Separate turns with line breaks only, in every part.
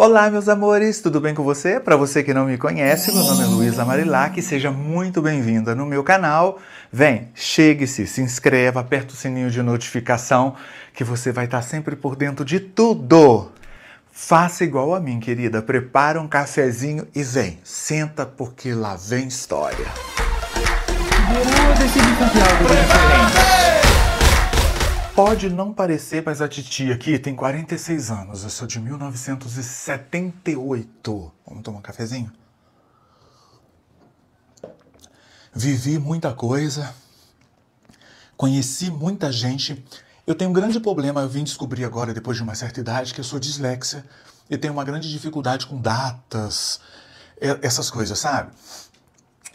Olá, meus amores, tudo bem com você? Para você que não me conhece, meu nome é Luísa Marilac, seja muito bem-vinda no meu canal. Vem, chegue-se, se inscreva, aperta o sininho de notificação que você vai estar sempre por dentro de tudo. Faça igual a mim, querida, prepara um cafezinho e vem, senta porque lá vem história. Eu Pode não parecer, mas a titia aqui tem 46 anos. Eu sou de 1978. Vamos tomar um cafezinho? Vivi muita coisa, conheci muita gente. Eu tenho um grande problema, eu vim descobrir agora, depois de uma certa idade, que eu sou dislexia e tenho uma grande dificuldade com datas, essas coisas, sabe?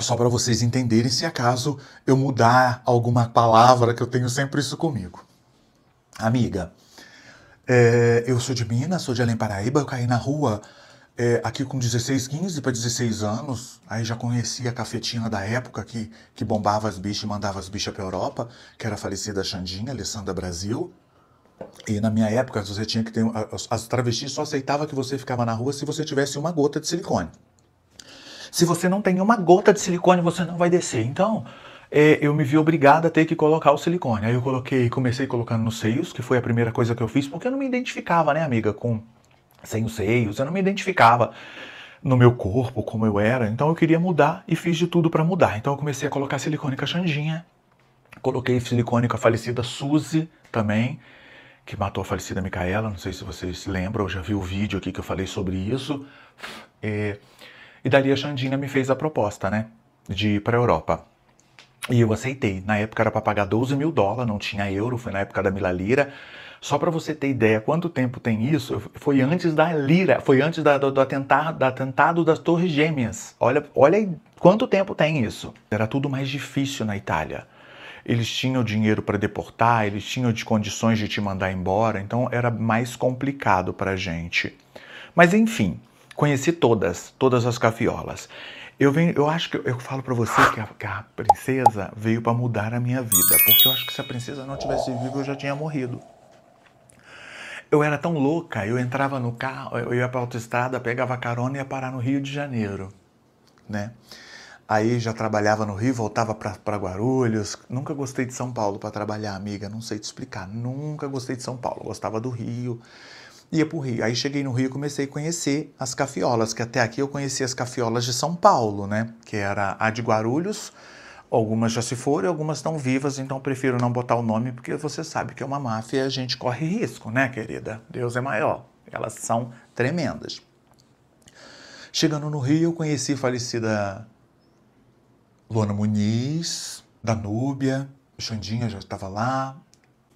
Só para vocês entenderem se acaso eu mudar alguma palavra, que eu tenho sempre isso comigo. Amiga, é, eu sou de Minas, sou de Além Paraíba, eu caí na rua é, aqui com 16, 15 para 16 anos, aí já conhecia a cafetina da época que, que bombava as bichas e mandava as bichas para Europa, que era a falecida Xandinha, Alessandra Brasil. E na minha época, você tinha que ter. As, as travestis só aceitava que você ficava na rua se você tivesse uma gota de silicone. Se você não tem uma gota de silicone, você não vai descer. Então, é, eu me vi obrigada a ter que colocar o silicone. Aí eu coloquei, comecei colocando nos seios, que foi a primeira coisa que eu fiz, porque eu não me identificava, né, amiga, com sem os seios, eu não me identificava no meu corpo como eu era, então eu queria mudar e fiz de tudo para mudar. Então eu comecei a colocar silicone com a Xandinha, coloquei silicone com a falecida Suzy também, que matou a falecida Micaela, não sei se vocês se lembram, eu já vi o vídeo aqui que eu falei sobre isso. É, e dali a Xandinha me fez a proposta, né, de ir para a Europa. E eu aceitei. Na época era para pagar 12 mil dólares, não tinha euro, foi na época da Mila Lira. Só para você ter ideia, quanto tempo tem isso? Foi antes da Lira, foi antes da, do, do, atentado, do atentado das Torres Gêmeas. Olha, olha quanto tempo tem isso. Era tudo mais difícil na Itália. Eles tinham dinheiro para deportar, eles tinham de condições de te mandar embora, então era mais complicado para gente. Mas enfim, conheci todas, todas as cafiolas. Eu, venho, eu acho que eu, eu falo para você que a, que a, princesa veio para mudar a minha vida, porque eu acho que se a princesa não tivesse vivo eu já tinha morrido. Eu era tão louca, eu entrava no carro, eu ia para autoestrada, pegava carona e ia parar no Rio de Janeiro, né? Aí já trabalhava no Rio, voltava para Guarulhos. Nunca gostei de São Paulo para trabalhar, amiga. Não sei te explicar. Nunca gostei de São Paulo. Gostava do Rio ia para o Rio. Aí cheguei no Rio e comecei a conhecer as cafiolas, que até aqui eu conhecia as cafiolas de São Paulo, né? Que era a de Guarulhos, algumas já se foram e algumas estão vivas, então prefiro não botar o nome, porque você sabe que é uma máfia e a gente corre risco, né, querida? Deus é maior. Elas são tremendas. Chegando no Rio, eu conheci a falecida Luana Muniz, Danúbia, Xandinha já estava lá,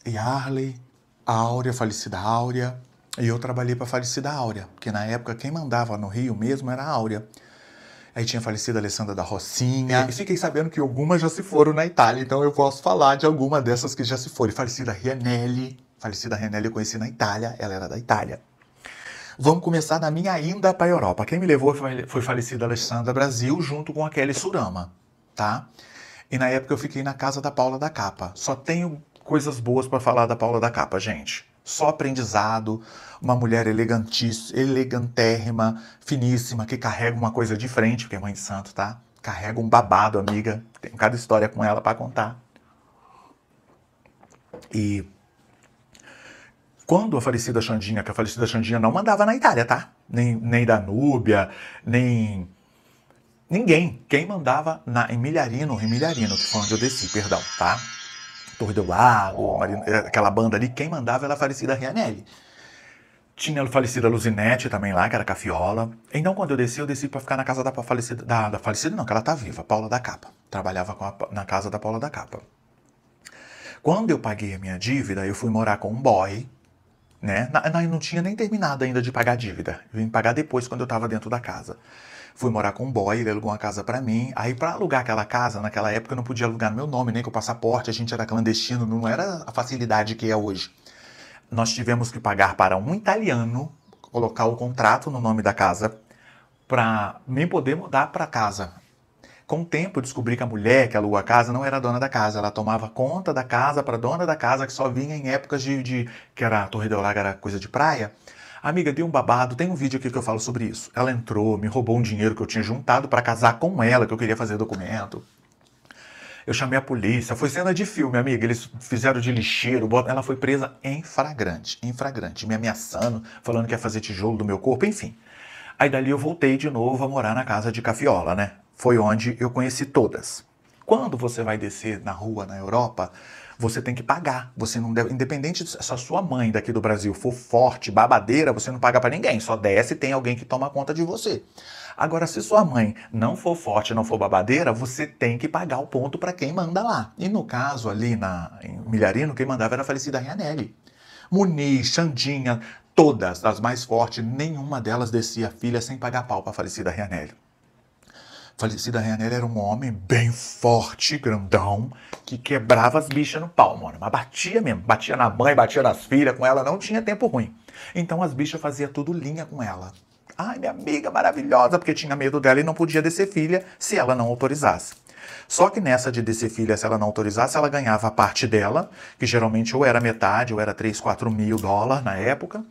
e Arley, a Áurea, a falecida Áurea, e eu trabalhei para a falecida Áurea, porque na época quem mandava no Rio mesmo era a Áurea. Aí tinha falecido a Alessandra da Rocinha. É. E fiquei sabendo que algumas já se foram na Itália, então eu posso falar de alguma dessas que já se foram. falecida Rianelli. Falecida Rianelli eu conheci na Itália, ela era da Itália. Vamos começar da minha ainda para a Europa. Quem me levou foi falecida Alessandra Brasil, junto com a Kelly Surama, tá? E na época eu fiquei na casa da Paula da Capa. Só tenho coisas boas para falar da Paula da Capa, gente só aprendizado, uma mulher elegantíssima, elegantérrima, finíssima, que carrega uma coisa de frente, porque é mãe de santo, tá? Carrega um babado, amiga. Tem cada história com ela para contar. E quando a falecida Xandinha, que a falecida Xandinha não mandava na Itália, tá? Nem, nem da Núbia, nem. Ninguém. Quem mandava na, Emiliarino, Emiliarino que foi onde eu desci, perdão, tá? Torre do Lago, Marina, é, aquela banda ali, quem mandava era a falecida Rianelli. Tinha a falecida Luzinete também lá, que era cafiola. Então, quando eu desci, eu desci para ficar na casa da falecida. Da, da, falecida, não, que ela tá viva, Paula da Capa. Trabalhava a, na casa da Paula da Capa. Quando eu paguei a minha dívida, eu fui morar com um boy, né? Na, na, eu não tinha nem terminado ainda de pagar a dívida. Eu vim pagar depois, quando eu estava dentro da casa. Fui morar com um boy, ele alugou uma casa para mim. Aí, para alugar aquela casa, naquela época eu não podia alugar no meu nome, nem com o passaporte, a gente era clandestino, não era a facilidade que é hoje. Nós tivemos que pagar para um italiano colocar o contrato no nome da casa para nem poder mudar para casa. Com o tempo, eu descobri que a mulher que alugou a casa não era dona da casa. Ela tomava conta da casa para dona da casa, que só vinha em épocas de, de que era a Torre Dourada, era coisa de praia. Amiga, deu um babado, tem um vídeo aqui que eu falo sobre isso. Ela entrou, me roubou um dinheiro que eu tinha juntado para casar com ela, que eu queria fazer documento. Eu chamei a polícia, foi cena de filme, amiga. Eles fizeram de lixeiro, ela foi presa em flagrante, em flagrante, me ameaçando, falando que ia fazer tijolo do meu corpo, enfim. Aí dali eu voltei de novo a morar na casa de Cafiola, né? Foi onde eu conheci todas. Quando você vai descer na rua na Europa, você tem que pagar. Você não deve, independente se a sua mãe daqui do Brasil for forte, babadeira, você não paga para ninguém. Só desce e tem alguém que toma conta de você. Agora, se sua mãe não for forte, não for babadeira, você tem que pagar o ponto para quem manda lá. E no caso ali na em Milharino, quem mandava era a falecida Rianelli. Muniz, Xandinha, todas as mais fortes, nenhuma delas descia a filha sem pagar pau para a falecida Rianelli falecida Rayanera era um homem bem forte, grandão, que quebrava as bichas no pau, mano. Mas batia mesmo. Batia na mãe, batia nas filhas, com ela não tinha tempo ruim. Então as bichas faziam tudo linha com ela. Ai, minha amiga maravilhosa, porque tinha medo dela e não podia descer filha se ela não autorizasse. Só que nessa de descer filha, se ela não autorizasse, ela ganhava a parte dela, que geralmente ou era metade, ou era 3, 4 mil dólares na época.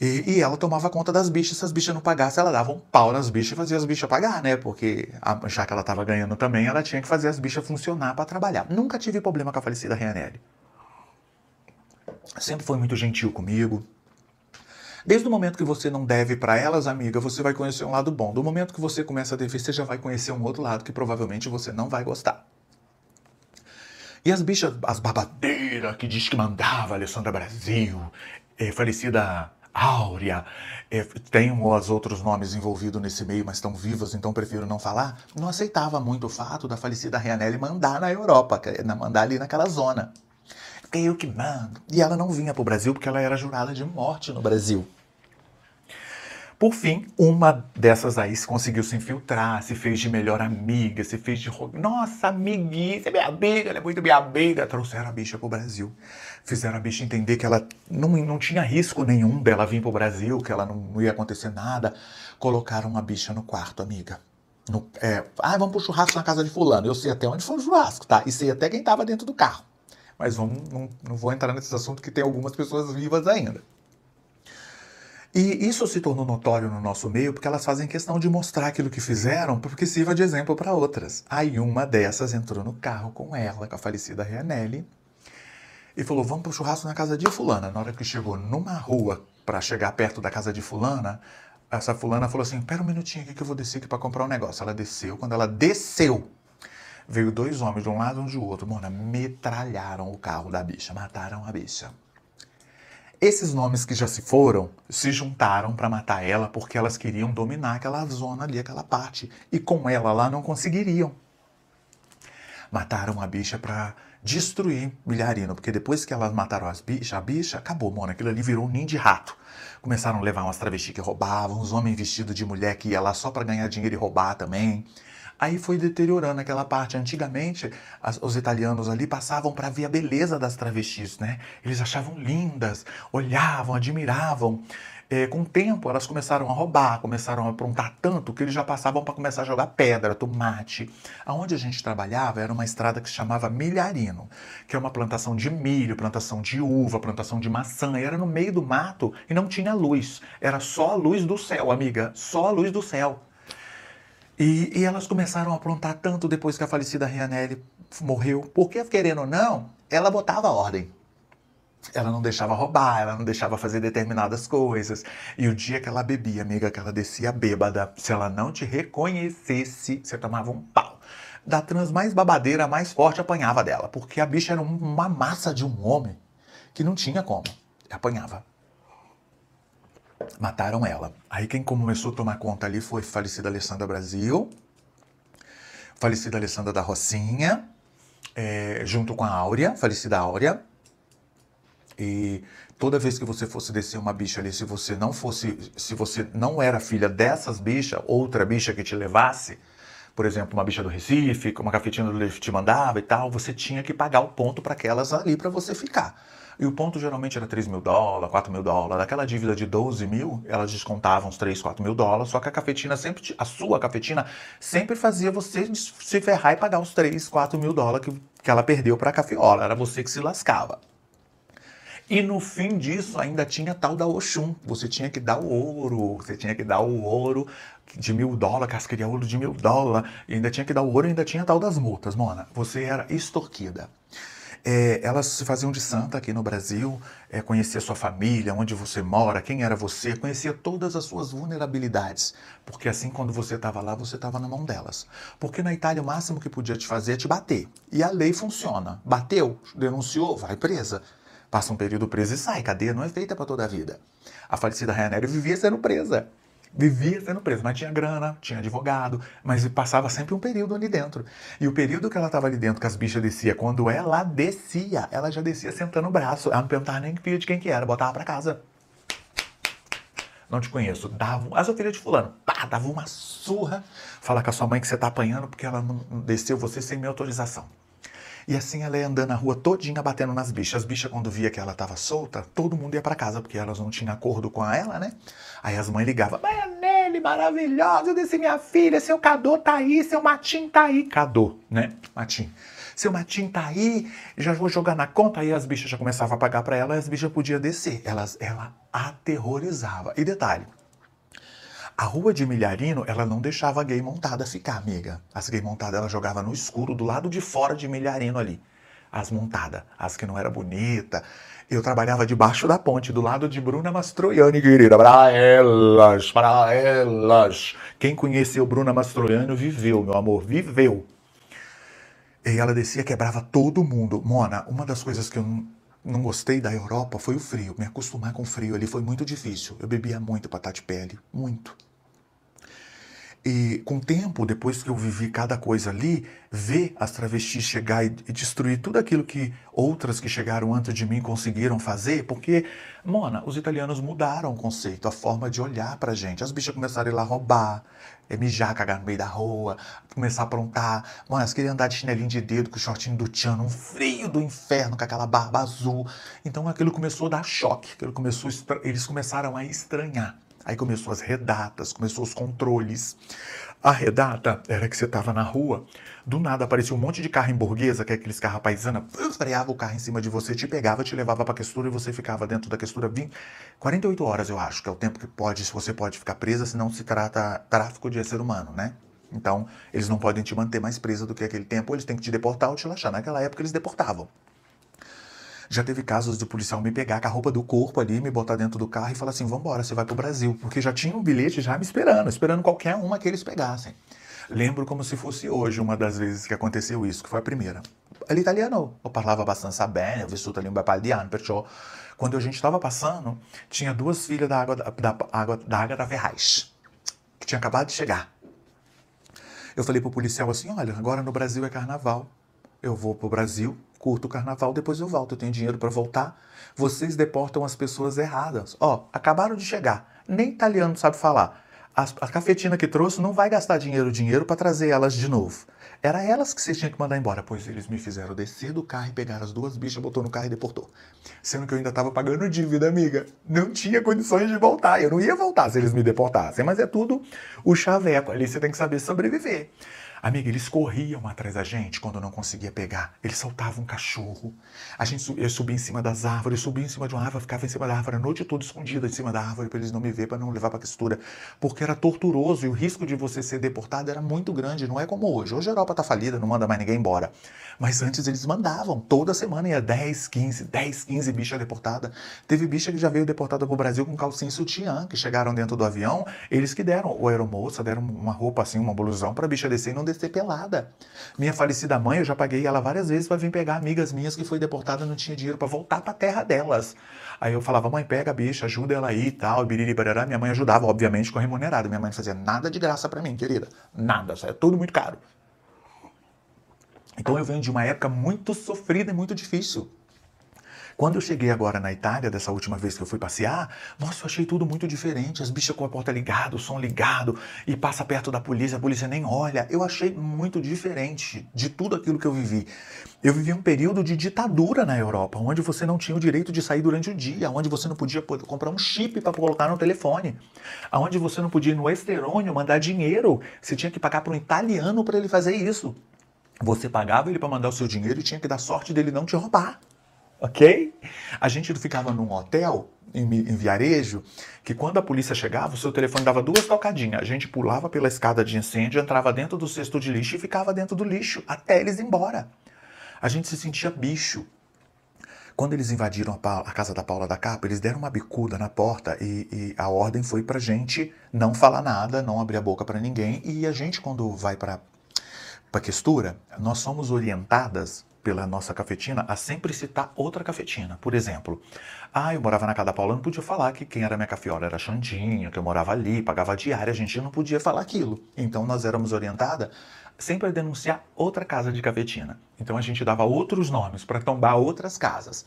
E, e, ela tomava conta das bichas. Se as bichas não pagassem, ela dava um pau nas bichas e fazia as bichas pagar, né? Porque a, já que ela estava ganhando também, ela tinha que fazer as bichas funcionar para trabalhar. Nunca tive problema com a falecida Reanelli. Sempre foi muito gentil comigo. Desde o momento que você não deve para elas, amiga, você vai conhecer um lado bom. Do momento que você começa a dever, você já vai conhecer um outro lado que provavelmente você não vai gostar. E as bichas, as babadeiras que diz que mandava Alessandra Brasil, é, falecida áurea. É, tem os outros nomes envolvidos nesse meio, mas estão vivos, então prefiro não falar. Não aceitava muito o fato da falecida Rianelli mandar na Europa, mandar ali naquela zona. É eu que mando. E ela não vinha para o Brasil porque ela era jurada de morte no Brasil. Por fim, uma dessas aí conseguiu se infiltrar, se fez de melhor amiga, se fez de. Nossa, amiguinha, é minha amiga, ela é muito minha amiga. Trouxeram a bicha pro Brasil. Fizeram a bicha entender que ela não, não tinha risco nenhum dela vir pro Brasil, que ela não, não ia acontecer nada. Colocaram a bicha no quarto, amiga. No, é, ah, vamos pro churrasco na casa de fulano. Eu sei até onde foi o churrasco, tá? E sei até quem tava dentro do carro. Mas vamos, não, não vou entrar nesse assunto que tem algumas pessoas vivas ainda. E isso se tornou notório no nosso meio porque elas fazem questão de mostrar aquilo que fizeram porque sirva de exemplo para outras. Aí uma dessas entrou no carro com ela, com a falecida Rianelli, e falou: Vamos para o churrasco na casa de Fulana. Na hora que chegou numa rua para chegar perto da casa de Fulana, essa Fulana falou assim: Pera um minutinho aqui que eu vou descer aqui para comprar um negócio. Ela desceu. Quando ela desceu, veio dois homens de um lado e um de outro. Mano, metralharam o carro da bicha, mataram a bicha. Esses nomes que já se foram se juntaram para matar ela porque elas queriam dominar aquela zona ali, aquela parte. E com ela lá não conseguiriam. Mataram a bicha para destruir Milharino, porque depois que elas mataram as bicha, a bicha, acabou, mano. Aquilo ali virou um ninho de rato. Começaram a levar umas travestis que roubavam, uns homens vestidos de mulher que ia lá só para ganhar dinheiro e roubar também. Aí foi deteriorando aquela parte. Antigamente, as, os italianos ali passavam para ver a beleza das travestis, né? Eles achavam lindas, olhavam, admiravam. É, com o tempo, elas começaram a roubar, começaram a aprontar tanto que eles já passavam para começar a jogar pedra, tomate. Aonde a gente trabalhava era uma estrada que se chamava Milharino, que é uma plantação de milho, plantação de uva, plantação de maçã. E era no meio do mato e não tinha luz. Era só a luz do céu, amiga. Só a luz do céu. E, e elas começaram a aprontar tanto depois que a falecida Rianelli morreu, porque, querendo ou não, ela botava ordem. Ela não deixava roubar, ela não deixava fazer determinadas coisas. E o dia que ela bebia, amiga, que ela descia bêbada, se ela não te reconhecesse, você tomava um pau. Da trans mais babadeira, mais forte apanhava dela, porque a bicha era uma massa de um homem que não tinha como. Apanhava mataram ela. Aí quem começou a tomar conta ali foi falecida Alessandra Brasil, falecida Alessandra da Rocinha, é, junto com a Áurea, falecida Áurea. E toda vez que você fosse descer uma bicha ali, se você não fosse, se você não era filha dessas bichas, outra bicha que te levasse, por exemplo, uma bicha do Recife, uma cafetina do Leif te mandava e tal, você tinha que pagar o ponto para aquelas ali para você ficar. E o ponto geralmente era 3 mil dólares, 4 mil dólares. Daquela dívida de 12 mil, elas descontavam uns 3, 4 mil dólares, só que a cafetina sempre, a sua cafetina, sempre fazia você se ferrar e pagar os 3, 4 mil dólares que, que ela perdeu para a cafeola. Era você que se lascava. E no fim disso ainda tinha tal da Oxum. Você tinha que dar o ouro, você tinha que dar o ouro de mil dólares, que queria ouro de mil dólares, e ainda tinha que dar o ouro e ainda tinha tal das multas, Mona. Você era extorquida é, elas se faziam de santa aqui no Brasil, é, conhecia sua família, onde você mora, quem era você, conhecia todas as suas vulnerabilidades, porque assim quando você estava lá, você estava na mão delas. Porque na Itália o máximo que podia te fazer é te bater, e a lei funciona. Bateu, denunciou, vai presa. Passa um período preso e sai, cadeia não é feita para toda a vida. A falecida Rainha vivia sendo presa vivia sendo presa, mas tinha grana, tinha advogado, mas passava sempre um período ali dentro. E o período que ela estava ali dentro, que as bichas descia, quando ela descia, ela já descia sentando o braço. Ela não perguntava nem filho de quem que era, botava para casa. Não te conheço. Dava, ah, sua filha de fulano. Pá, dava uma surra. Fala com a sua mãe que você tá apanhando porque ela não desceu você sem minha autorização. E assim ela ia andando na rua todinha batendo nas bichas. As bichas, quando via que ela estava solta, todo mundo ia para casa, porque elas não tinham acordo com ela, né? Aí as mães ligavam: Maianelli, maravilhosa, eu disse minha filha, seu Cadô tá aí, seu Matim tá aí. Cadô, né? Matim. Seu Matim tá aí, já vou jogar na conta. Aí as bichas já começavam a pagar para ela e as bichas podiam descer. Elas, ela aterrorizava. E detalhe, a rua de Milharino, ela não deixava a gay montada ficar, amiga. As gay montada ela jogava no escuro do lado de fora de Milharino ali. As montada, as que não era bonita. Eu trabalhava debaixo da ponte, do lado de Bruna Mastroianni, querida. Pra elas, pra elas. Quem conheceu Bruna Mastroianni viveu, meu amor, viveu. E ela descia, quebrava todo mundo. Mona, uma das coisas que eu não, não gostei da Europa foi o frio. Me acostumar com o frio ali foi muito difícil. Eu bebia muito patate pele, muito e com o tempo, depois que eu vivi cada coisa ali, ver as travestis chegar e, destruir tudo aquilo que outras que chegaram antes de mim conseguiram fazer, porque, mona, os italianos mudaram o conceito, a forma de olhar pra gente. As bichas começaram a ir lá roubar, é, mijar, cagar no meio da rua, começar a aprontar. Mano, elas queriam andar de chinelinho de dedo, com o shortinho do Tchano, um frio do inferno, com aquela barba azul. Então aquilo começou a dar choque, aquilo começou, eles começaram a estranhar. Aí começou as redatas, começou os controles. A redata era que você estava na rua, do nada aparecia um monte de carro em burguesa, que é aqueles carros paisana, freava o carro em cima de você, te pegava, te levava para a questura e você ficava dentro da questura 20, 48 horas, eu acho, que é o tempo que pode, você pode ficar presa, se não se trata tráfico de ser humano, né? Então, eles não podem te manter mais presa do que aquele tempo, eles têm que te deportar ou te laxar. Naquela época, eles deportavam. Já teve casos de policial me pegar com a roupa do corpo ali, me botar dentro do carro e falar assim: vambora, você vai pro Brasil. Porque já tinha um bilhete já me esperando, esperando qualquer uma que eles pegassem. Lembro como se fosse hoje uma das vezes que aconteceu isso, que foi a primeira. É italiano, eu falava abbastanza eu ho vissuto ali um bel di perciò quando a gente estava passando, tinha duas filhas da água da, da, água, da Agatha Ferraz, que tinha acabado de chegar. Eu falei pro policial assim: olha, agora no Brasil é carnaval. Eu vou pro Brasil, curto o carnaval, depois eu volto, eu tenho dinheiro para voltar. Vocês deportam as pessoas erradas. Ó, acabaram de chegar, nem italiano sabe falar. A, a cafetina que trouxe não vai gastar dinheiro, dinheiro para trazer elas de novo. Era elas que vocês tinham que mandar embora, pois eles me fizeram descer do carro e pegar as duas bichas, botou no carro e deportou. Sendo que eu ainda estava pagando dívida, amiga. Não tinha condições de voltar. Eu não ia voltar se eles me deportassem, mas é tudo o chaveco. Ali você tem que saber sobreviver. Amiga, eles corriam atrás da gente quando eu não conseguia pegar. Eles saltavam um cachorro. A gente, eu subia em cima das árvores, subia em cima de uma árvore, ficava em cima da árvore a noite toda escondida em cima da árvore para eles não me ver, para não levar para a costura. Porque era torturoso e o risco de você ser deportado era muito grande. Não é como hoje. Hoje a Europa está falida, não manda mais ninguém embora. Mas antes eles mandavam. Toda semana ia 10, 15, 10, 15 bicha deportada. Teve bicha que já veio deportada para o Brasil com calcinha e sutiã, que chegaram dentro do avião. Eles que deram, ou aeromoça, deram uma roupa assim, uma blusão para a bicha descer e não descer pelada. Minha falecida mãe, eu já paguei ela várias vezes para vir pegar amigas minhas que foi deportada não tinha dinheiro para voltar para a terra delas. Aí eu falava, mãe, pega a bicha, ajuda ela aí e tal, biriri, barará. Minha mãe ajudava, obviamente, com remunerado. Minha mãe não fazia nada de graça para mim, querida. Nada, isso é tudo muito caro. Então eu venho de uma época muito sofrida e muito difícil. Quando eu cheguei agora na Itália, dessa última vez que eu fui passear, nossa, eu achei tudo muito diferente. As bichas com a porta ligada, o som ligado, e passa perto da polícia, a polícia nem olha. Eu achei muito diferente de tudo aquilo que eu vivi. Eu vivi um período de ditadura na Europa, onde você não tinha o direito de sair durante o dia, onde você não podia comprar um chip para colocar no telefone, onde você não podia ir no esterônio mandar dinheiro, você tinha que pagar para um italiano para ele fazer isso. Você pagava ele para mandar o seu dinheiro e tinha que dar sorte dele não te roubar ok? A gente ficava num hotel em, em Viarejo que quando a polícia chegava, o seu telefone dava duas tocadinhas. A gente pulava pela escada de incêndio, entrava dentro do cesto de lixo e ficava dentro do lixo até eles ir embora. A gente se sentia bicho. Quando eles invadiram a, Paula, a casa da Paula da Capa, eles deram uma bicuda na porta e, e a ordem foi para gente não falar nada, não abrir a boca para ninguém. E a gente, quando vai para a questura, nós somos orientadas pela nossa cafetina a sempre citar outra cafetina. Por exemplo, ah, eu morava na casa da Paula, não podia falar que quem era minha cafiola era Xandinha, que eu morava ali, pagava diária, a gente não podia falar aquilo. Então nós éramos orientada sempre a denunciar outra casa de cafetina. Então a gente dava outros nomes para tombar outras casas.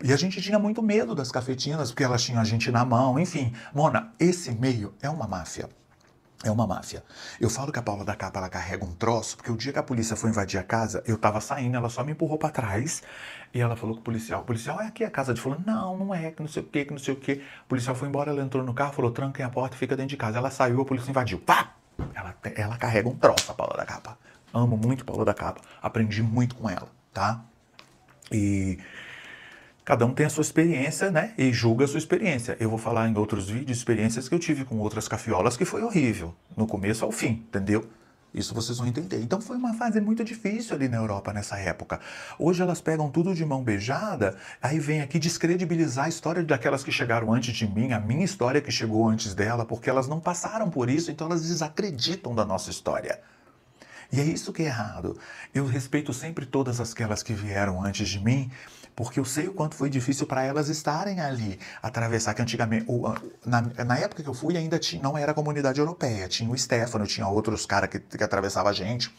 E a gente tinha muito medo das cafetinas, porque elas tinham a gente na mão, enfim. Mona, esse meio é uma máfia. É uma máfia. Eu falo que a Paula da Capa ela carrega um troço, porque o dia que a polícia foi invadir a casa, eu tava saindo, ela só me empurrou para trás e ela falou com o policial: o policial, é aqui a casa de fulano? Não, não é, que não sei o que, que não sei o que. O policial foi embora, ela entrou no carro, falou: tranca a porta, fica dentro de casa. Ela saiu, a polícia invadiu. Pá! Ela, ela carrega um troço, a Paula da Capa. Amo muito Paula da Capa. Aprendi muito com ela, tá? E Cada um tem a sua experiência, né? E julga a sua experiência. Eu vou falar em outros vídeos experiências que eu tive com outras cafiolas que foi horrível, no começo ao fim, entendeu? Isso vocês vão entender. Então foi uma fase muito difícil ali na Europa nessa época. Hoje elas pegam tudo de mão beijada, aí vem aqui descredibilizar a história daquelas que chegaram antes de mim, a minha história que chegou antes dela, porque elas não passaram por isso, então elas desacreditam da nossa história. E é isso que é errado. Eu respeito sempre todas aquelas que vieram antes de mim, porque eu sei o quanto foi difícil para elas estarem ali, atravessar, que antigamente, na, na época que eu fui ainda tinha, não era a comunidade europeia, tinha o Stefano, tinha outros caras que, que atravessava a gente.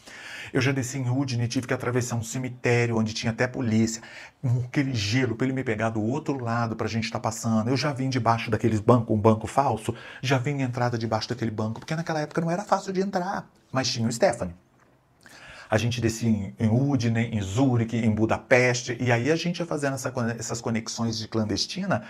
Eu já desci em Udine, tive que atravessar um cemitério onde tinha até polícia, com aquele gelo para ele me pegar do outro lado para a gente estar tá passando. Eu já vim debaixo daqueles bancos, um banco falso, já vim entrada debaixo daquele banco, porque naquela época não era fácil de entrar, mas tinha o Stefano a gente descia em, em Udine, em Zurique, em Budapeste, e aí a gente ia fazendo essa, essas conexões de clandestina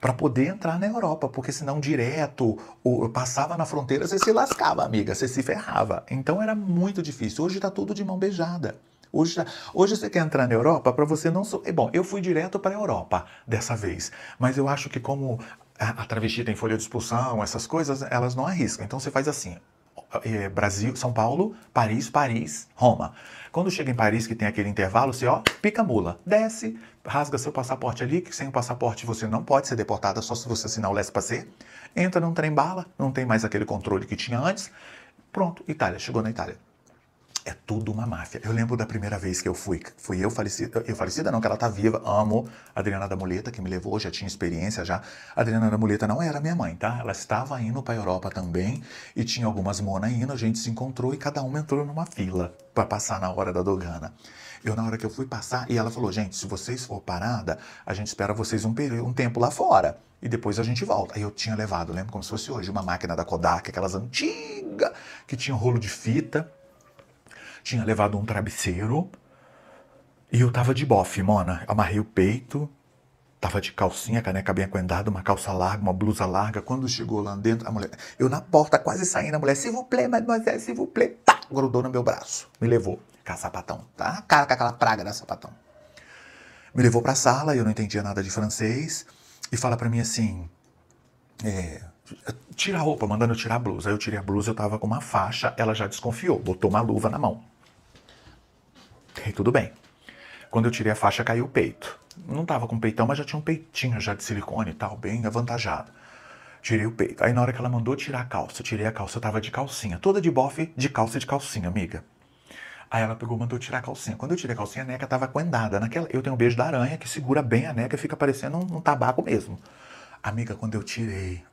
para poder entrar na Europa, porque senão direto, ou passava na fronteira, você se lascava, amiga, você se ferrava. Então era muito difícil. Hoje está tudo de mão beijada. Hoje, tá, hoje você quer entrar na Europa para você não. So... Bom, eu fui direto para a Europa dessa vez, mas eu acho que como a, a travesti tem folha de expulsão, essas coisas, elas não arriscam. Então você faz assim: é, Brasil, São Paulo, Paris, Paris, Roma. Quando chega em Paris, que tem aquele intervalo, você, ó, pica mula, desce, rasga seu passaporte ali, que sem o passaporte você não pode ser deportada, só se você assinar o passer. Entra num trem bala, não tem mais aquele controle que tinha antes. Pronto, Itália, chegou na Itália. É tudo uma máfia. Eu lembro da primeira vez que eu fui, fui eu falecida, eu falecida não, que ela tá viva, amo a Adriana da Muleta, que me levou, já tinha experiência já. A Adriana da Muleta não era minha mãe, tá? Ela estava indo para Europa também e tinha algumas monas indo, a gente se encontrou e cada uma entrou numa fila para passar na hora da dogana. Eu, na hora que eu fui passar, e ela falou: gente, se vocês for parada, a gente espera vocês um, um tempo lá fora e depois a gente volta. Aí eu tinha levado, lembro como se fosse hoje, uma máquina da Kodak, aquelas antigas, que tinha um rolo de fita tinha levado um travesseiro e eu tava de bofe, mona. Amarrei o peito, tava de calcinha, caneca bem acuendada, uma calça larga, uma blusa larga. Quando chegou lá dentro, a mulher, eu na porta quase saindo, a mulher, se vous plaît, mademoiselle, se vous plaît, tá, grudou no meu braço, me levou. Com sapatão, tá? Com aquela praga da sapatão. Me levou pra sala, eu não entendia nada de francês, e fala para mim assim, é, tira a roupa, mandando eu tirar a blusa. Aí eu tirei a blusa, eu tava com uma faixa, ela já desconfiou, botou uma luva na mão tudo bem. Quando eu tirei a faixa, caiu o peito. Não tava com peitão, mas já tinha um peitinho já de silicone e tal, bem avantajado. Tirei o peito. Aí na hora que ela mandou tirar a calça, tirei a calça, eu tava de calcinha. Toda de bofe, de calça e de calcinha, amiga. Aí ela pegou, mandou tirar a calcinha. Quando eu tirei a calcinha, a neca tava coendada. Naquela, eu tenho um beijo da aranha que segura bem a neca e fica parecendo um, um tabaco mesmo. Amiga, quando eu tirei,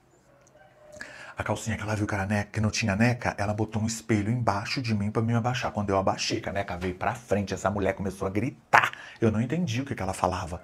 a calcinha que ela viu que, era neca, que não tinha neca, ela botou um espelho embaixo de mim para me abaixar. Quando eu abaixei, a neca veio pra frente, essa mulher começou a gritar. Eu não entendi o que, que ela falava.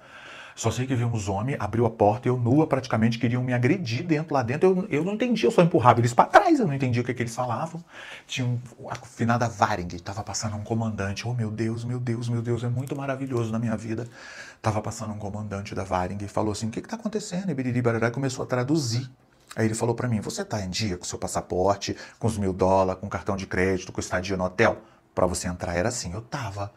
Só sei que veio uns homens, abriu a porta, eu nua praticamente, queriam me agredir dentro, lá dentro. Eu, eu não entendi, eu só empurrava eles para trás, eu não entendi o que, que eles falavam. Tinha um, a finada Varing, estava passando um comandante. Oh, meu Deus, meu Deus, meu Deus, é muito maravilhoso na minha vida. Estava passando um comandante da Varing e falou assim, o que está acontecendo? E, e começou a traduzir Aí ele falou para mim: Você tá em dia com seu passaporte, com os mil dólares, com cartão de crédito, com estadia no hotel? Para você entrar era assim. Eu tava.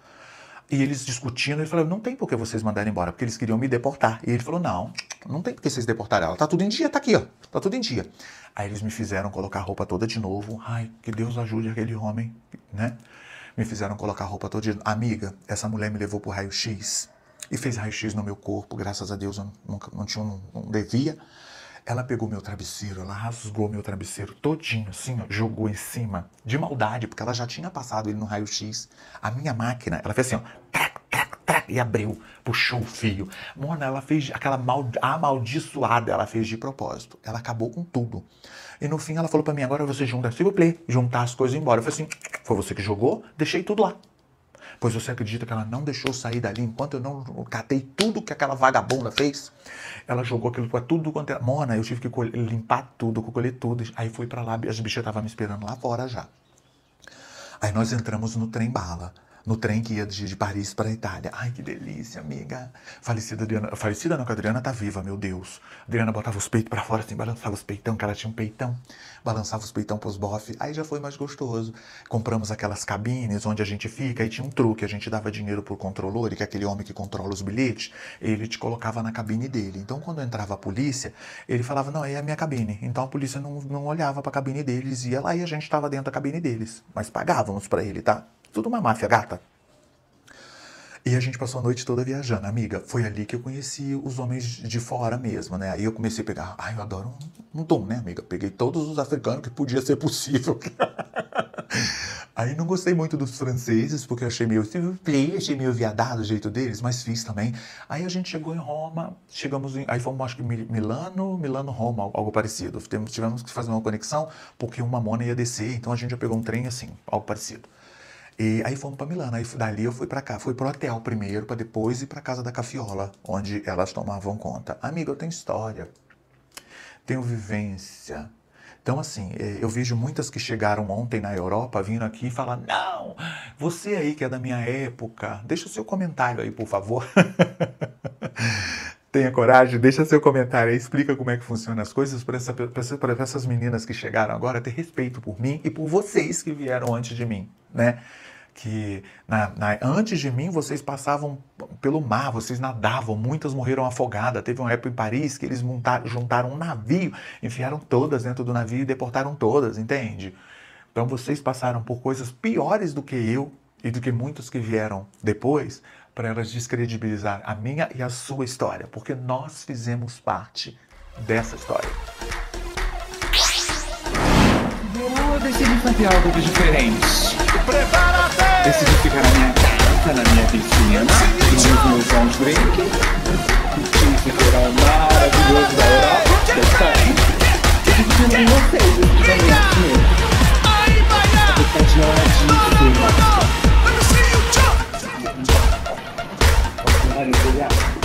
E eles discutindo, ele falou: Não tem por que vocês mandarem embora, porque eles queriam me deportar. E ele falou: Não, não tem por que vocês deportarem ela. Tá tudo em dia, tá aqui, ó. Tá tudo em dia. Aí eles me fizeram colocar a roupa toda de novo. Ai, que Deus ajude aquele homem, né? Me fizeram colocar a roupa toda de novo. Amiga, essa mulher me levou pro raio-x e fez raio-x no meu corpo. Graças a Deus eu nunca, não, tinha, não, não devia. Ela pegou meu travesseiro, ela rasgou meu travesseiro todinho, assim, ó, jogou em cima, de maldade, porque ela já tinha passado ele no raio-x. A minha máquina, ela fez assim, ó, trac, trac, trac, e abriu, puxou o fio. Mona, ela fez aquela mal, amaldiçoada, ela fez de propósito. Ela acabou com tudo. E no fim ela falou para mim, agora você junta, se play, juntar as coisas e ir embora. Eu falei assim, foi você que jogou, deixei tudo lá. Pois você acredita que ela não deixou sair dali enquanto eu não catei tudo que aquela vagabunda fez? Ela jogou aquilo para tudo quanto era. É- Mona, eu tive que limpar tudo, colher tudo. Aí fui para lá, as bichas estavam me esperando lá fora já. Aí nós entramos no trem bala no trem que ia de, de Paris para a Itália. Ai, que delícia, amiga. Falecida Adriana. Falecida não, que a Adriana tá viva, meu Deus. A Adriana botava os peitos para fora, assim, balançava os peitão, que ela tinha um peitão. Balançava os peitão pros bofe. Aí já foi mais gostoso. Compramos aquelas cabines onde a gente fica e tinha um truque. A gente dava dinheiro pro controlor, e que é aquele homem que controla os bilhetes, ele te colocava na cabine dele. Então, quando entrava a polícia, ele falava, não, é a minha cabine. Então, a polícia não, não olhava pra cabine deles, ia lá e a gente tava dentro da cabine deles. Mas pagávamos para ele, tá? Tudo uma máfia gata. E a gente passou a noite toda viajando. Amiga, foi ali que eu conheci os homens de fora mesmo, né? Aí eu comecei a pegar. Ai, eu adoro um, um dom, né, amiga? Peguei todos os africanos que podia ser possível. Aí não gostei muito dos franceses, porque achei meio achei meio viadado o jeito deles, mas fiz também. Aí a gente chegou em Roma, chegamos em, aí fomos acho que Milano, Milano, Roma, algo parecido. Tivemos, tivemos que fazer uma conexão, porque uma mona ia descer, então a gente já pegou um trem assim, algo parecido. E aí fomos para Milano. Aí dali eu fui para cá, fui pro hotel primeiro, para depois ir para casa da Cafiola, onde elas tomavam conta. amigo eu tenho história, tenho vivência. Então, assim, é, eu vejo muitas que chegaram ontem na Europa vindo aqui e falam Não, você aí que é da minha época, deixa o seu comentário aí, por favor. tenha coragem, deixa seu comentário aí, explica como é que funcionam as coisas para essa, essas meninas que chegaram agora, ter respeito por mim e por vocês que vieram antes de mim, né? que na, na, antes de mim vocês passavam pelo mar, vocês nadavam, muitas morreram afogadas. Teve uma época em Paris que eles juntaram um navio, enfiaram todas dentro do navio e deportaram todas, entende? Então vocês passaram por coisas piores do que eu e do que muitos que vieram depois, para elas descredibilizar a minha e a sua história, porque nós fizemos parte dessa história. Eu decidi fazer algo de diferente. prepara Decidi ficar na minha casa, na minha piscina, nos meus bons drinks, curtindo esse verão maravilhoso da Europa, da Espanha, e dividindo com vocês, principalmente comigo. Eu tô de hora de 你这样。